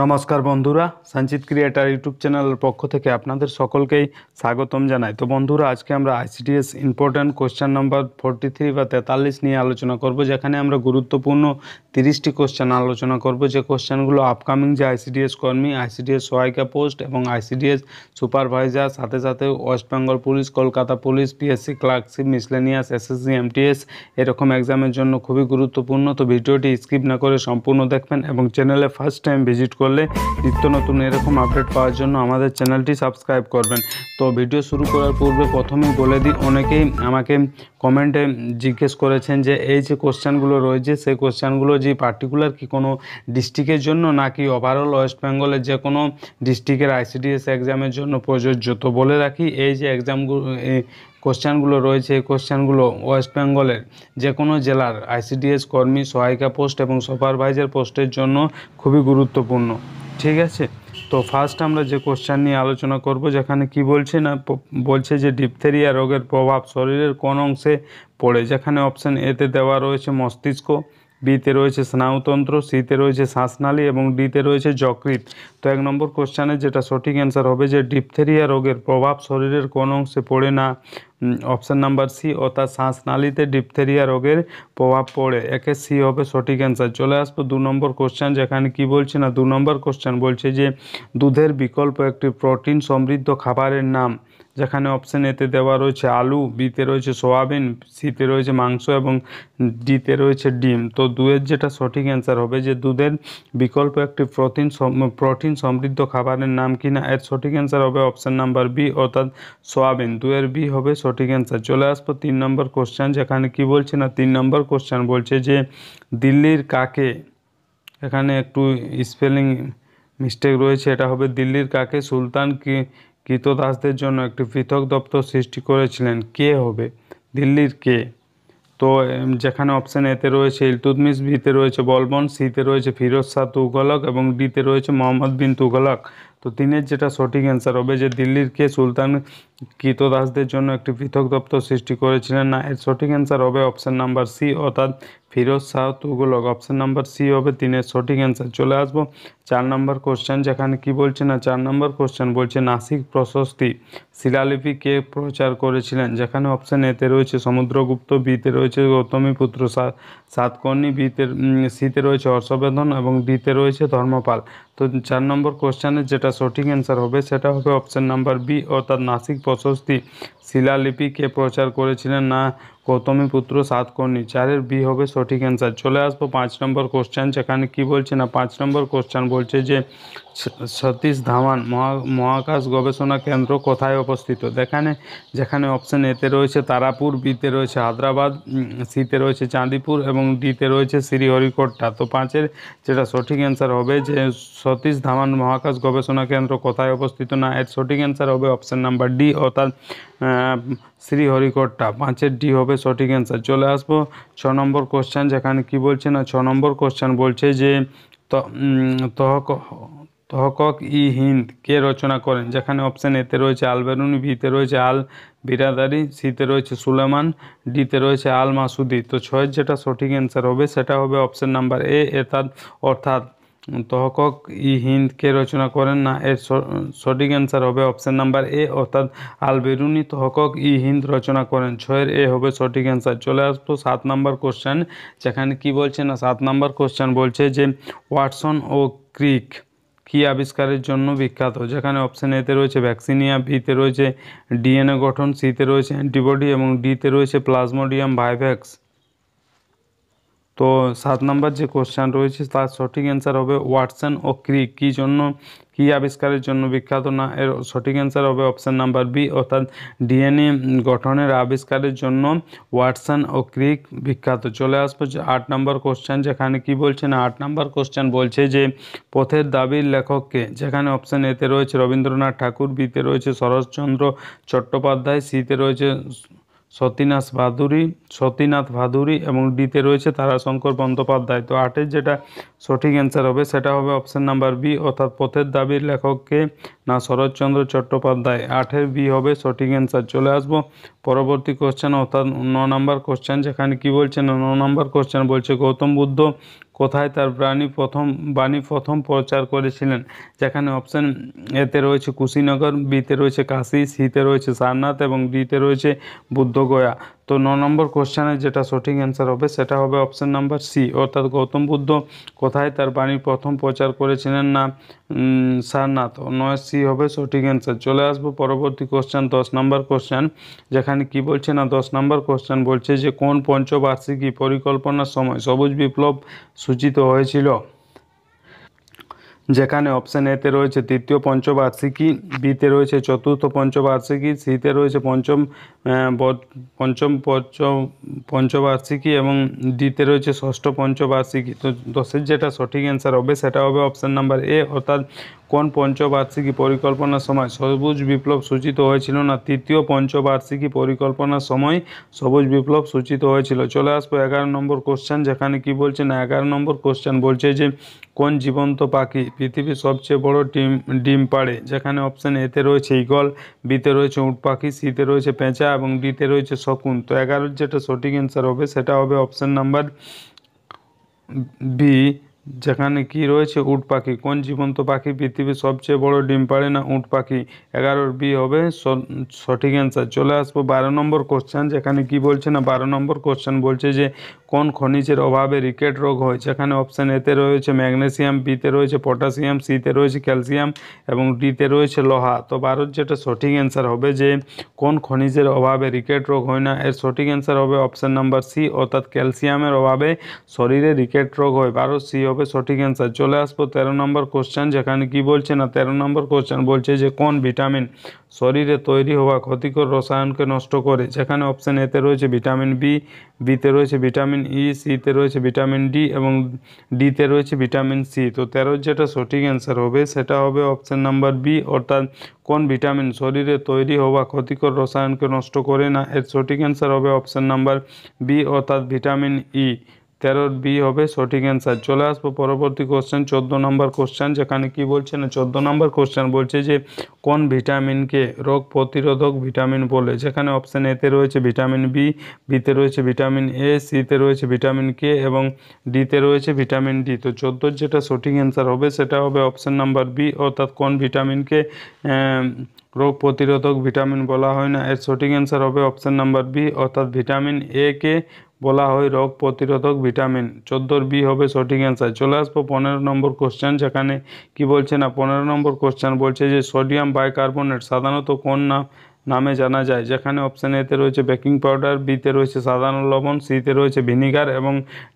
নমস্কার বন্ধুরা সঞ্চিত ক্রিয়েটার ইউটিউব চ্যানেলের পক্ষ থেকে আপনাদের সকলকেই স্বাগতম জানাই তো বন্ধুরা আজকে আমরা ICDS important question number forty three বা তেতাল্লিশ নিয়ে আলোচনা করব যেখানে আমরা গুরুত্বপূর্ণ তিরিশটি কোশ্চেন আলোচনা করব যে কোশ্চেনগুলো আপকামিং যে আইসিডিএস কর্মী আইসিডিএস সহায়িকা পোস্ট এবং আইসিডিএস সুপারভাইজার সাথে সাথে West Bengal police Kolkata police PSC clerkship miscellaneous SSC MTS এরকম এক্সামের জন্য খুবই গুরুত্বপূর্ণ তো ভিডিওটি স্কিপ না করে সম্পূর্ণ দেখবেন এবং চ্যানেলে ফার্স্ট টাইম ভিজিট করলে নিত্য নতুন এরকম আপডেট পাওয়ার জন্য আমাদের চ্যানেলটি সাবস্ক্রাইব করবেন তো ভিডিও শুরু করার পূর্বে প্রথমে বলে দিই অনেকেই আমাকে কমেন্টে জিজ্ঞেস করেছেন যে এই যে কোশ্চেনগুলো রয়েছে সেই কোশ্চেনগুলো যে পার্টিকুলার কি কোনো ডিস্ট্রিক্টের জন্য নাকি ওভারঅল ওয়েস্ট বেঙ্গলের যে কোনো ডিস্ট্রিক্টের আইসিডিএস এক্সামের জন্য প্রযোজ্য তো বলে রাখি এই যে এক্সামগুলো কোশ্চেনগুলো রয়েছে এই কোশ্চেনগুলো ওয়েস্ট বেঙ্গলের যে কোনো জেলার আইসিডিএস কর্মী সহায়িকা পোস্ট এবং সুপারভাইজার পোস্টের জন্য খুবই গুরুত্বপূর্ণ ঠিক আছে তো ফার্স্ট আমরা যে কোশ্চেন নিয়ে আলোচনা করব যেখানে কি বলছে না বলছে যে ডিপথেরিয়া রোগের প্রভাব শরীরের কোন অংশে পড়ে যেখানে অপশান এতে দেওয়া রয়েছে মস্তিষ্ক বিতে রয়েছে স্নায়ুতন্ত্র সিতে রয়েছে শ্বাসনালী এবং ডিতে রয়েছে যকৃত তো এক নম্বর কোশ্চানে যেটা সঠিক অ্যান্সার হবে যে ডিপথেরিয়া রোগের প্রভাব শরীরের কোন অংশে পড়ে না অপশান নাম্বার সি অর্থাৎ শ্বাসনালীতে ডিপথেরিয়া রোগের প্রভাব পড়ে একে সি হবে সঠিক অ্যান্সার চলে আসবো দু নম্বর কোশ্চেন যেখানে কি বলছে না দু নম্বর কোশ্চেন বলছে যে দুধের বিকল্প একটি প্রোটিন সমৃদ্ধ খাবারের নাম যেখানে অপশান এতে দেওয়া রয়েছে আলু বিতে রয়েছে সোয়াবিন সিতে রয়েছে মাংস এবং ডিতে রয়েছে ডিম তো দুয়ের যেটা সঠিক অ্যান্সার হবে যে দুধের বিকল্প একটি প্রোটিন প্রোটিন সমৃদ্ধ খাবারের নাম কি না এর সঠিক অ্যান্সার হবে অপশান নাম্বার বি অর্থাৎ সোয়াবিন দুয়ের বি হবে সঠিক অ্যান্সার চলে আসবো তিন নম্বর কোশ্চান যেখানে কি বলছে না তিন নম্বর কোশ্চেন বলছে যে দিল্লির কাকে এখানে একটু স্পেলিং মিস্টেক রয়েছে এটা হবে দিল্লির কাকে সুলতান কি কৃতদাসদের জন্য একটি পৃথক দপ্তর সৃষ্টি করেছিলেন কে হবে দিল্লির কে তো যেখানে অপশান এতে রয়েছে ইলতুদমিস ভিতে রয়েছে বলবন সিতে রয়েছে ফিরোজ শাহ তুগলক এবং ডিতে রয়েছে মোহাম্মদ বিন তুগলক তো তিনের যেটা সঠিক অ্যান্সার হবে যে দিল্লির কে সুলতান কৃতদাসদের জন্য একটি পৃথক দপ্তর সৃষ্টি করেছিলেন না এর সঠিক অ্যান্সার হবে অপশান নাম্বার সি অর্থাৎ Firoz Shah Tughlaq option number C হবে তিনের সঠিক অ্যান্সার চলে আসবো চার নম্বর কোশ্চেন যেখানে কি বলছে না চার নম্বর কোশ্চেন বলছে নাসিক প্রশস্তি শিলালিপি কে প্রচার করেছিলেন যেখানে অপশান এতে রয়েছে সমুদ্রগুপ্ত বিতে রয়েছে গৌতমী পুত্র সাতকর্ণী বিতে সিতে রয়েছে হর্ষবেদন এবং দিতে রয়েছে ধর্মপাল তো চার নম্বর কোশ্চেনের যেটা সঠিক অ্যান্সার হবে সেটা হবে অপশান নাম্বার বি অর্থাৎ নাসিক প্রশস্তি শিলালিপিকে প্রচার করেছিলেন না গৌতমী পুত্র সাতকর্ণী চারের বি হবে সঠিক অ্যান্সার চলে আসবো পাঁচ নম্বর কোশ্চেন সেখানে কি বলছে না পাঁচ নম্বর কোশ্চেন বলছে যে সতীশ ধাওয়ান মহাকাশ গবেষণা কেন্দ্র কোথায় অবস্থিত যেখানে যেখানে অপশন এতে রয়েছে তারাপুর বিতে রয়েছে হায়দ্রাবাদ সিতে রয়েছে চাঁদিপুর এবং ডিতে রয়েছে শ্রীহরিকোট্টা তো পাঁচের যেটা সঠিক অ্যান্সার হবে যে সতীশ ধাওয়ান মহাকাশ গবেষণা কেন্দ্র কোথায় অবস্থিত না এর সঠিক অ্যান্সার হবে অপশন নাম্বার ডি অর্থাৎ শ্রীহরিকোট্টা পাঁচের ডি হবে সঠিক অ্যান্সার চলে আসবো ছ নম্বর কোশ্চেন যেখানে কি বলছে না ছ নম্বর কোশ্চেন বলছে যে তহক তহকক ই হিন্দ কে রচনা করেন যেখানে অপশান এতে রয়েছে আল বেরুনি ভিতে রয়েছে আল বিরাদারি সিতে রয়েছে সুলেমান ডিতে রয়েছে আল মাসুদি তো ছয়ের যেটা সঠিক অ্যান্সার হবে সেটা হবে অপশান নাম্বার এ এতাদ অর্থাৎ তহকক ই হিন্দ কে রচনা করেন না এর সঠিক অ্যান্সার হবে অপশান নাম্বার এ অর্থাৎ আল বেরুনি তহকক ই হিন্দ রচনা করেন ছয়ের এ হবে সঠিক অ্যান্সার চলে আসবো সাত নাম্বার কোশ্চেন যেখানে কি বলছে না সাত নাম্বার কোশ্চেন বলছে যে ওয়াটসন ও ক্রিক কি আবিষ্কারের জন্য বিখ্যাত যেখানে অপশান এতে রয়েছে ভ্যাকসিনিয়া বিতে রয়েছে ডিএনএ গঠন সিতে রয়েছে অ্যান্টিবডি এবং ডিতে রয়েছে প্লাজমোডিয়াম ভাইভ্যাক্স তো সাত নম্বর যে কোশ্চেন রয়েছে তার সঠিক অ্যান্সার হবে ওয়াটসন ও ক্রিক কী জন্য কী আবিষ্কারের জন্য বিখ্যাত না এর সঠিক অ্যান্সার হবে অপশান নাম্বার বি অর্থাৎ ডিএনএ গঠনের আবিষ্কারের জন্য ওয়াটসন ও ক্রিক বিখ্যাত চলে আসবো যে আট নম্বর কোশ্চেন যেখানে কি বলছেন আট নম্বর কোশ্চেন বলছে যে পথের দাবির লেখককে যেখানে অপশান এতে রয়েছে রবীন্দ্রনাথ ঠাকুর বিতে রয়েছে শরৎচন্দ্র চট্টোপাধ্যায় সিতে রয়েছে সতীনাথ ভাদুরী সতীনাথ ভাদুরী এবং ডিতে রয়েছে তারাশঙ্কর বন্দ্যোপাধ্যায় তো আটের যেটা সঠিক অ্যান্সার হবে সেটা হবে অপশান নাম্বার বি অর্থাৎ পথের দাবির লেখককে না শরৎচন্দ্র চট্টোপাধ্যায় আটের বি হবে সঠিক অ্যান্সার চলে আসবো পরবর্তী কোশ্চেন অর্থাৎ ন নম্বর কোশ্চেন যেখানে কি বলছে ন নম্বর কোশ্চেন বলছে গৌতম বুদ্ধ কোথায় তার প্রাণী প্রথম বাণী প্রথম প্রচার করেছিলেন যেখানে অপশান এতে রয়েছে কুশীনগর বিতে রয়েছে কাশি সিতে রয়েছে সারনাথ এবং ডিতে রয়েছে বুদ্ধগয়া তো ন নম্বর কোশ্চেনের যেটা সঠিক অ্যান্সার হবে সেটা হবে অপশান নাম্বার সি অর্থাৎ গৌতম বুদ্ধ কোথায় তার বাণী প্রথম প্রচার করেছিলেন না সারনাথ নয় সি হবে সঠিক অ্যান্সার চলে আসবো পরবর্তী কোশ্চেন দশ নম্বর কোশ্চেন যেখানে কি বলছে না দশ নম্বর কোশ্চেন বলছে যে কোন পঞ্চবার্ষিকী পরিকল্পনার সময় সবুজ বিপ্লব সূচিত হয়েছিল যেখানে অপশান এতে রয়েছে তৃতীয় পঞ্চবার্ষিকী বিতে রয়েছে চতুর্থ পঞ্চবার্ষিকী সিতে রয়েছে পঞ্চম পঞ্চম পঞ্চ পঞ্চবার্ষিকী এবং ডিতে রয়েছে ষষ্ঠ পঞ্চবার্ষিকী তো দশের যেটা সঠিক অ্যান্সার হবে সেটা হবে অপশান নাম্বার এ অর্থাৎ কোন পঞ্চবার্ষিকী পরিকল্পনার সময় সবুজ বিপ্লব সূচিত হয়েছিল না তৃতীয় পঞ্চবার্ষিকী পরিকল্পনার সময় সবুজ বিপ্লব সূচিত হয়েছিল চলে আসবো এগারো নম্বর কোশ্চেন যেখানে কি বলছে না এগারো নম্বর কোশ্চেন বলছে যে কোন জীবন্ত পাখি পৃথিবীর সবচেয়ে বড় ডিম ডিম পাড়ে যেখানে অপশান এতে রয়েছে ইগল বিতে রয়েছে উট পাখি সিতে রয়েছে পেঁচা এবং ডিতে রয়েছে শকুন তো এগারোর যেটা সঠিক অ্যান্সার হবে সেটা হবে অপশান নাম্বার বি যেখানে কি রয়েছে উট পাখি কোন জীবন্ত পাখি পৃথিবীর সবচেয়ে বড় ডিম পাড়ে না উট পাখি এগারোর বি হবে সঠিক অ্যান্সার চলে আসবো বারো নম্বর কোশ্চেন যেখানে কি বলছে না বারো নম্বর কোশ্চেন বলছে যে কোন খনিজের অভাবে রিকেট রোগ হয় যেখানে অপশান এতে রয়েছে ম্যাগনেসিয়াম বিতে রয়েছে পটাশিয়াম সিতে রয়েছে ক্যালসিয়াম এবং ডিতে রয়েছে লোহা তো বারোর যেটা সঠিক অ্যান্সার হবে যে কোন খনিজের অভাবে রিকেট রোগ হয় না এর সঠিক অ্যান্সার হবে অপশান নাম্বার সি অর্থাৎ ক্যালসিয়ামের অভাবে শরীরে রিকেট রোগ হয় বারো সি হবে সঠিক অ্যান্সার চলে আসবো তেরো নম্বর কোশ্চেন যেখানে কি বলছে না তেরো নম্বর কোশ্চেন বলছে যে কোন ভিটামিন শরীরে তৈরি হওয়া ক্ষতিকর রসায়নকে নষ্ট করে যেখানে অপশান এতে রয়েছে ভিটামিন বি বিতে রয়েছে ভিটামিন ই সিতে রয়েছে ভিটামিন ডি এবং ডিতে রয়েছে ভিটামিন সি তো তেরোর যেটা সঠিক অ্যান্সার হবে সেটা হবে অপশান নাম্বার বি অর্থাৎ কোন ভিটামিন শরীরে তৈরি হওয়া ক্ষতিকর রসায়নকে নষ্ট করে না এর সঠিক অ্যান্সার হবে অপশান নাম্বার বি অর্থাৎ ভিটামিন ই e। তেরোর বি হবে সঠিক অ্যান্সার চলে আসবো পরবর্তী কোশ্চেন চোদ্দো নম্বর কোশ্চেন যেখানে কি বলছে না চোদ্দো নম্বর কোশ্চেন বলছে যে কোন ভিটামিনকে রোগ প্রতিরোধক ভিটামিন বলে যেখানে অপশান এতে রয়েছে ভিটামিন বি বিতে রয়েছে ভিটামিন এ সিতে রয়েছে ভিটামিন কে এবং ডিতে রয়েছে ভিটামিন ডি তো চোদ্দোর যেটা সঠিক অ্যান্সার হবে সেটা হবে অপশান নাম্বার বি অর্থাৎ কোন ভিটামিনকে রোগ প্রতিরোধক ভিটামিন বলা হয় না এর সঠিক অ্যান্সার হবে অপশান নাম্বার বি অর্থাৎ ভিটামিন এ কে বলা হয় রোগ প্রতিরোধক ভিটামিন চোদ্দোর বি হবে সঠিক অ্যান্সার চলে আসবো পনেরো নম্বর কোশ্চেন সেখানে কি বলছে না পনেরো নম্বর কোশ্চেন বলছে যে সোডিয়াম বাইকার্বনেট সাধারণত কোন নাম নামে জানা যায় যেখানে অপশান এতে রয়েছে বেকিং পাউডার বিতে রয়েছে সাধারণ লবণ সিতে রয়েছে ভিনিগার এবং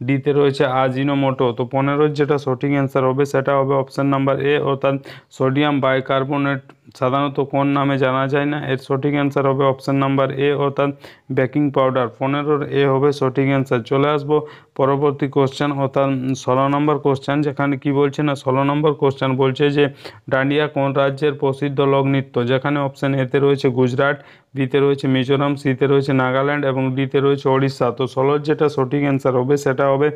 ডিতে রয়েছে আজিনোমোটো তো পনেরোর যেটা সঠিক অ্যান্সার হবে সেটা হবে অপশান নাম্বার এ অর্থাৎ সোডিয়াম বাইকার্বনেট সাধারণত কোন নামে জানা যায় না এর সঠিক অ্যান্সার হবে অপশান নাম্বার এ অর্থাৎ বেকিং পাউডার পনেরোর এ হবে সঠিক অ্যান্সার চলে আসবো পরবর্তী কোশ্চেন অর্থাৎ ষোলো নম্বর কোশ্চেন যেখানে কি বলছে না ষোলো নম্বর কোশ্চেন বলছে যে ডান্ডিয়া কোন রাজ্যের প্রসিদ্ধ লোকনৃত্য যেখানে অপশান এতে রয়েছে গুজরাট বিতে রয়েছে মিজোরাম সিতে রয়েছে নাগাল্যান্ড এবং ডিতে রয়েছে ওড়িশা তো সলজ যেটা সঠিক অ্যান্সার হবে সেটা হবে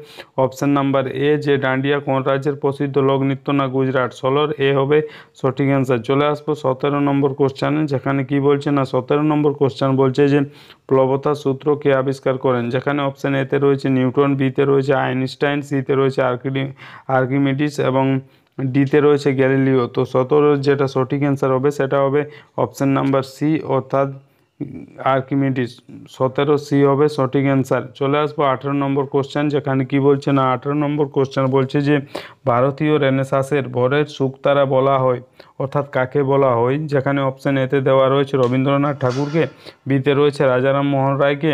অপশান নাম্বার এ যে ডান্ডিয়া কোন রাজ্যের প্রসিদ্ধ নৃত্য না গুজরাট সলর এ হবে সঠিক অ্যান্সার চলে আসবো সতেরো নম্বর কোশ্চানে যেখানে কি বলছে না সতেরো নম্বর কোশ্চান বলছে যে প্লবতা সূত্র কে আবিষ্কার করেন যেখানে অপশান এতে রয়েছে নিউটন বিতে রয়েছে আইনস্টাইন সিতে রয়েছে আর্কিডি আর্কিমিডিস এবং ডিতে রয়েছে গ্যালিলিও তো সতেরো যেটা সঠিক অ্যান্সার হবে সেটা হবে অপশান নাম্বার সি অর্থাৎ আর্কিমিডিস সতেরো সি হবে সঠিক অ্যান্সার চলে আসবো আঠেরো নম্বর কোশ্চেন যেখানে কি বলছে না আঠেরো নম্বর কোশ্চেন বলছে যে ভারতীয় রেনেসাসের ভরের সুক্তারা বলা হয় অর্থাৎ কাকে বলা হয় যেখানে অপশান এতে দেওয়া রয়েছে রবীন্দ্রনাথ ঠাকুরকে বিতে রয়েছে রাজারাম মোহন রায়কে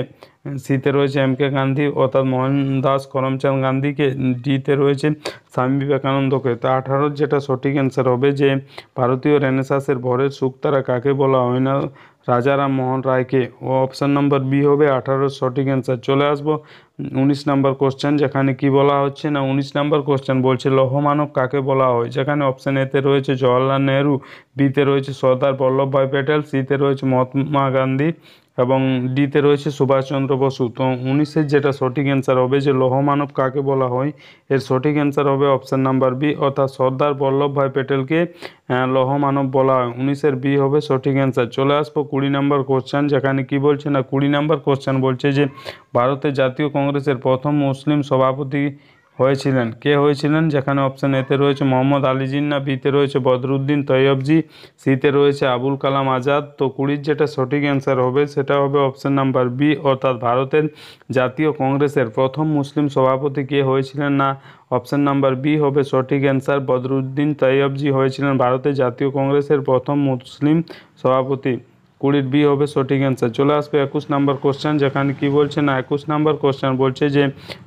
সিতে রয়েছে এম কে গান্ধী অর্থাৎ মোহনদাস করমচাঁদ গান্ধীকে ডিতে রয়েছে স্বামী বিবেকানন্দকে তা আঠারোর যেটা সঠিক অ্যান্সার হবে যে ভারতীয় রেনেসাসের ভরের সুক্তারা কাকে বলা হয় না রাজারাম মোহন রায়কে ও অপশান নম্বর বি হবে আঠারো সঠিক অ্যান্সার চলে আসবো উনিশ নম্বর কোশ্চেন যেখানে কি বলা হচ্ছে না উনিশ নম্বর কোশ্চেন বলছে লৌহমানব কাকে বলা হয় যেখানে অপশান এতে রয়েছে জওয়াহরলাল নেহরু বিতে রয়েছে সর্দার বল্লভভাই প্যাটেল সিতে রয়েছে মহাত্মা গান্ধী এবং ডিতে রয়েছে সুভাষচন্দ্র বসু তো উনিশের যেটা সঠিক অ্যান্সার হবে যে মানব কাকে বলা হয় এর সঠিক অ্যান্সার হবে অপশান নাম্বার বি অর্থাৎ সর্দার বল্লভভাই প্যাটেলকে মানব বলা হয় উনিশের বি হবে সঠিক অ্যান্সার চলে আসবো কুড়ি নম্বর কোশ্চেন যেখানে কি বলছে না কুড়ি নম্বর কোশ্চেন বলছে যে ভারতের জাতীয় কংগ্রেসের প্রথম মুসলিম সভাপতি হয়েছিলেন কে হয়েছিলেন যেখানে অপশান এতে রয়েছে মোহাম্মদ আলী জিন্না বিতে রয়েছে বদরুদ্দিন তৈয়বজি সিতে রয়েছে আবুল কালাম আজাদ তো কুড়ির যেটা সঠিক অ্যান্সার হবে সেটা হবে অপশান নাম্বার বি অর্থাৎ ভারতের জাতীয় কংগ্রেসের প্রথম মুসলিম সভাপতি কে হয়েছিলেন না অপশান নাম্বার বি হবে সঠিক অ্যান্সার বদরুদ্দিন তৈয়বজি হয়েছিলেন ভারতের জাতীয় কংগ্রেসের প্রথম মুসলিম সভাপতি কুড়ির বি হবে সঠিক অ্যান্সার চলে আসবে একুশ নাম্বার কোশ্চেন যেখানে কি বলছে না একুশ নাম্বার কোশ্চেন বলছে যে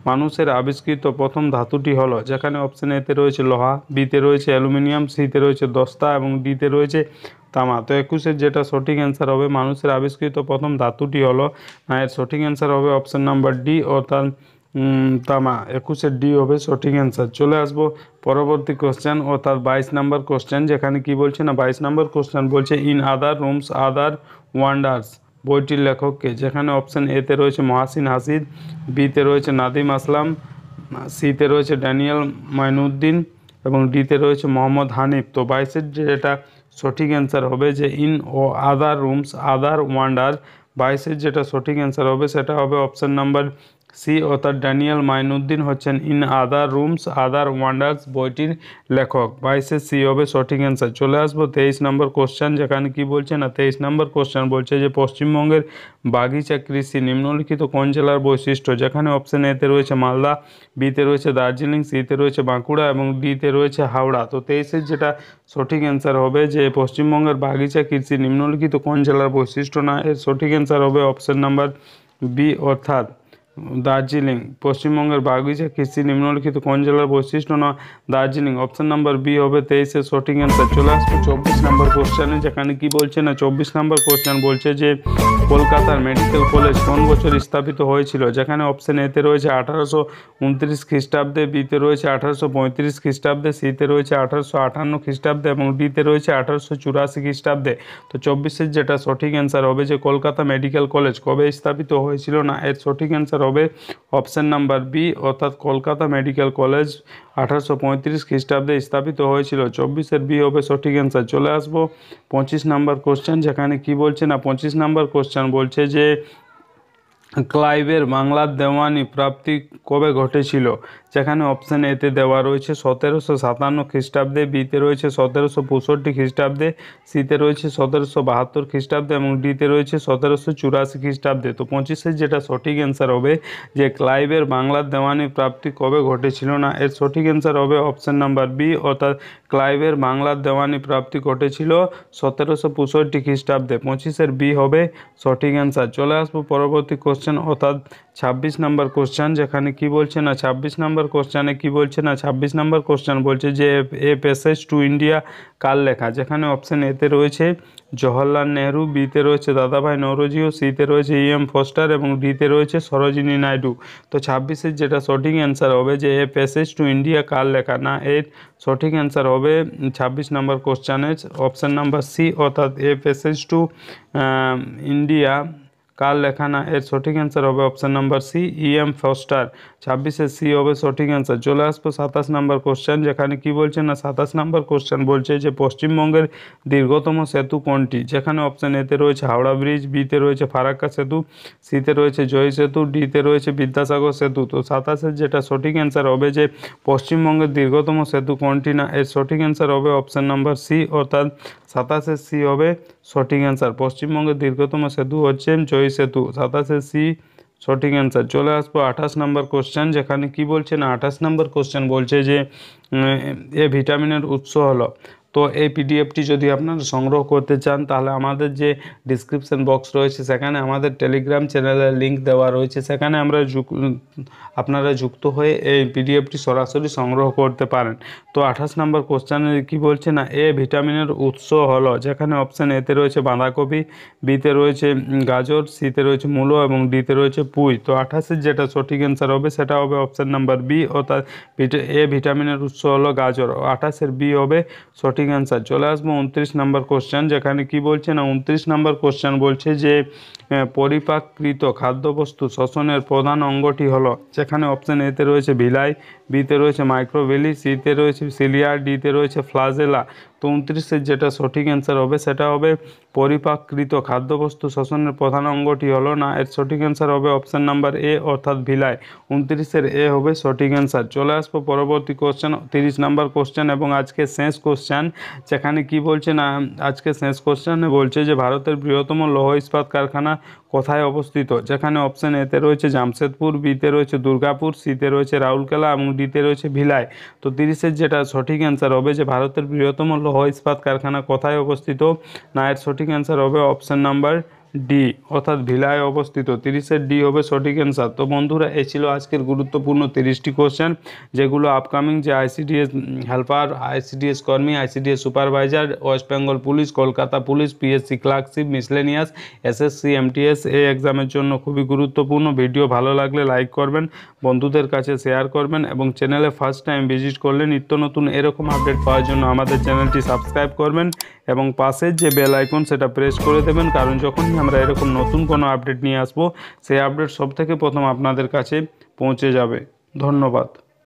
মানুষের আবিষ্কৃত প্রথম ধাতুটি হলো যেখানে অপশান এতে রয়েছে লোহা বিতে রয়েছে অ্যালুমিনিয়াম সিতে রয়েছে দস্তা এবং ডিতে রয়েছে তামা তো একুশের যেটা সঠিক অ্যান্সার হবে মানুষের আবিষ্কৃত প্রথম ধাতুটি হলো না এর সঠিক অ্যান্সার হবে অপশন নাম্বার ডি অর্থাৎ তামা একুশের ডি হবে সঠিক অ্যান্সার চলে আসবো পরবর্তী কোশ্চেন ও তার বাইশ নাম্বার কোশ্চেন যেখানে কি বলছে না বাইশ নাম্বার কোশ্চেন বলছে in other rooms other wonders বইটির লেখককে যেখানে অপশান এতে রয়েছে মহাসিন হাসিদ বিতে রয়েছে নাদিম আসলাম সিতে রয়েছে ড্যানিয়েল মাইনুদ্দিন এবং ডিতে রয়েছে মোহাম্মদ হানিফ তো বাইশের যেটা সঠিক অ্যান্সার হবে যে ইন ও আদার রুমস আদার ওয়ান্ডার বাইশের যেটা সঠিক অ্যান্সার হবে সেটা হবে অপশান নাম্বার সি অর্থাৎ ড্যানিয়াল মাইনুদ্দিন হচ্ছেন in other rooms other wonders বইটির লেখক বাইশে সি হবে সঠিক অ্যান্সার চলে আসবো তেইশ নম্বর কোশ্চেন যেখানে কি বলছে না তেইশ নম্বর কোশ্চেন বলছে যে পশ্চিমবঙ্গের বাগিচা কৃষি নিম্নলিখিত কোন জেলার বৈশিষ্ট্য যেখানে অপশন এতে রয়েছে মালদা বিতে রয়েছে দার্জিলিং সিতে রয়েছে বাঁকুড়া এবং ডিতে রয়েছে হাওড়া তো তেইশের যেটা সঠিক অ্যান্সার হবে যে পশ্চিমবঙ্গের বাগিচা কৃষি নিম্নলিখিত কোন জেলার বৈশিষ্ট্য না এর সঠিক অ্যান্সার হবে অপশন নাম্বার বি অর্থাৎ দার্জিলিং পশ্চিমবঙ্গের বাগিচা কৃষি নিম্নলিখিত কোন জেলার বৈশিষ্ট্য নয় দার্জিলিং অপশান নাম্বার বি হবে তেইশে সঠিক অ্যান্সার চলে আসবে চব্বিশ নম্বর কোশ্চেনে যেখানে কি বলছে না চব্বিশ নম্বর কোশ্চেন বলছে যে কলকাতার মেডিকেল কলেজ কোন বছর স্থাপিত হয়েছিল যেখানে অপশান এতে রয়েছে আঠারোশো উনত্রিশ খ্রিস্টাব্দে বিতে রয়েছে আঠারোশো পঁয়ত্রিশ খ্রিস্টাব্দে সিতে রয়েছে আঠারোশো আটান্ন খ্রিস্টাব্দে এবং ডিতে রয়েছে আঠারোশো চুরাশি খ্রিস্টাব্দে তো চব্বিশের যেটা সঠিক অ্যান্সার হবে যে কলকাতা মেডিকেল কলেজ কবে স্থাপিত হয়েছিল না এর সঠিক অ্যান্সার হবে অপশান নাম্বার বি অর্থাৎ কলকাতা মেডিকেল কলেজ আঠারোশো পঁয়ত্রিশ খ্রিস্টাব্দে স্থাপিত হয়েছিল চব্বিশের বি হবে সঠিক অ্যান্সার চলে আসবো পঁচিশ নাম্বার কোশ্চেন যেখানে কি বলছে না পঁচিশ নাম্বার কোশ্চেন বলছে যে ক্লাইভের বাংলার দেওয়ানি প্রাপ্তি কবে ঘটেছিল যেখানে অপশান এতে দেওয়া রয়েছে সতেরোশো সাতান্ন খ্রিস্টাব্দে বিতে রয়েছে সতেরোশো পঁয়ষট্টি খ্রিস্টাব্দে সিতে রয়েছে সতেরোশো বাহাত্তর খ্রিস্টাব্দে এবং ডিতে রয়েছে সতেরোশো চুরাশি খ্রিস্টাব্দে তো পঁচিশে যেটা সঠিক অ্যান্সার হবে যে ক্লাইভের বাংলার দেওয়ানি প্রাপ্তি কবে ঘটেছিল না এর সঠিক অ্যান্সার হবে অপশান নাম্বার বি অর্থাৎ ক্লাইভের বাংলার দেওয়ানি প্রাপ্তি ঘটেছিল সতেরোশো পঁয়ষট্টি খ্রিস্টাব্দে পঁচিশের বি হবে সঠিক অ্যান্সার চলে আসবো পরবর্তী কোশ্চেন অর্থাৎ ছাব্বিশ নম্বর কোশ্চেন যেখানে কি বলছে না ছাব্বিশ নম্বর কোশ্চেনে কি বলছে না ছাব্বিশ নম্বর কোশ্চেন বলছে যে এ প্যাসেজ টু ইন্ডিয়া কার লেখা যেখানে অপশান এতে রয়েছে জওহরলাল নেহরু বিতে রয়েছে দাদাভাই নরোজি ও সিতে রয়েছে ই এম ফস্টার এবং ডিতে রয়েছে সরোজিনী নাইডু তো ছাব্বিশের যেটা সঠিক অ্যান্সার হবে যে এ প্যাসেজ টু ইন্ডিয়া কার লেখা না এর সঠিক অ্যান্সার হবে হবে ২৬ নম্বর কোশ্চানে অপশান নাম্বার সি অর্থাৎ F S S to India قال লেখা না এর সঠিক आंसर হবে option number C E M Forster 26 এর সি হবে সঠিক आंसर জলোস প্রশ্ন 27 নাম্বার क्वेश्चन যেখানে কি বলছে না 27 নাম্বার क्वेश्चन বলছে যে পশ্চিমবঙ্গের দীর্ঘতম সেতু কোনটি যেখানে অপশন এতে রয়েছে হাওড়া ব্রিজ বিতে রয়েছে ফরাক্কা সেতু সিতে রয়েছে জয় সেতু ডিতে রয়েছে বিদ্যা সাগর সেতু তো 77 যেটা সঠিক आंसर হবে যে পশ্চিমবঙ্গের দীর্ঘতম সেতু কোনটি না এর সঠিক आंसर হবে অপশন নাম্বার সি অর্থাৎ সাতাশে সি হবে সঠিক অ্যান্সার পশ্চিমবঙ্গের দীর্ঘতম সেতু হচ্ছে জয় সেতু সাতাশে সি সঠিক অ্যান্সার চলে আসবো আঠাশ নম্বর কোশ্চেন যেখানে কি বলছে না আঠাশ নম্বর কোশ্চেন বলছে যে এ ভিটামিনের উৎস হলো তো এই পিডিএফটি যদি আপনারা সংগ্রহ করতে চান তাহলে আমাদের যে ডিসক্রিপশন বক্স রয়েছে সেখানে আমাদের টেলিগ্রাম চ্যানেলের লিঙ্ক দেওয়া রয়েছে সেখানে আমরা আপনারা যুক্ত হয়ে এই পিডিএফটি সরাসরি সংগ্রহ করতে পারেন তো আঠাশ নম্বর কোশ্চানে কি বলছে না এ ভিটামিনের উৎস হলো যেখানে অপশান এতে রয়েছে বাঁধাকপি বিতে রয়েছে গাজর সিতে রয়েছে মূলো এবং ডিতে রয়েছে পুঁই তো আঠাশের যেটা সঠিক অ্যান্সার হবে সেটা হবে অপশান নাম্বার বি ও তার এ ভিটামিনের উৎস হলো গাজর আঠাশের বি হবে সঠিক অ্যান্সার চলে আসবো উনত্রিশ নম্বর কোশ্চেন যেখানে কি বলছে না উনত্রিশ নম্বর কোশ্চেন বলছে যে পরিপাকৃত খাদ্যবস্তু শোষণের প্রধান অঙ্গটি হলো যেখানে অপশান এতে রয়েছে ভিলাই বিতে রয়েছে মাইক্রোভেলি সিতে রয়েছে সিলিয়ার ডিতে রয়েছে ফ্লাজেলা তো উনত্রিশের যেটা সঠিক অ্যান্সার হবে সেটা হবে পরিপাকৃত খাদ্যবস্তু শোষণের প্রধান অঙ্গটি হলো না এর সঠিক অ্যান্সার হবে অপশান নাম্বার এ অর্থাৎ ভিলাই উনত্রিশের এ হবে সঠিক অ্যান্সার চলে আসবো পরবর্তী কোশ্চেন তিরিশ নাম্বার কোশ্চেন এবং আজকে শেষ কোশ্চেন যেখানে কি বলছে না আজকে শেষ কোশ্চেনে বলছে যে ভারতের বৃহত্তম লৌহ ইস্পাত কারখানা কোথায় অবস্থিত যেখানে অপশান এতে রয়েছে জামশেদপুর বিতে রয়েছে দুর্গাপুর সিতে রয়েছে রাউরকেলা এবং ডিতে রয়েছে ভিলায় তো তিরিশের যেটা সঠিক অ্যান্সার হবে যে ভারতের বৃহত্তম লৌহ ইস্পাত কারখানা কোথায় অবস্থিত না এর সঠিক অ্যান্সার হবে অপশন নাম্বার ডি অর্থাৎ ভিলায় অবস্থিত তিরিশের ডি হবে সঠিক অ্যান্সার তো বন্ধুরা এ ছিল আজকের গুরুত্বপূর্ণ তিরিশটি কোশ্চেন যেগুলো আপকামিং যে আইসিডিএস হেল্পার আইসিডিএস কর্মী ICDS supervisor West Bengal police Kolkata police PSC clerkship miscellaneous SSC MTS এই এক্সামের জন্য খুবই গুরুত্বপূর্ণ ভিডিও ভালো লাগলে লাইক করবেন বন্ধুদের কাছে শেয়ার করবেন এবং চ্যানেলে ফার্স্ট টাইম ভিজিট করলে নিত্য নতুন এরকম আপডেট পাওয়ার জন্য আমাদের চ্যানেলটি সাবস্ক্রাইব করবেন এবং পাশের যে বেল আইকন সেটা প্রেস করে দেবেন কারণ যখন আমরা এরকম নতুন কোনো আপডেট নিয়ে আসবো সেই আপডেট সব থেকে প্রথম আপনাদের কাছে পৌঁছে যাবে ধন্যবাদ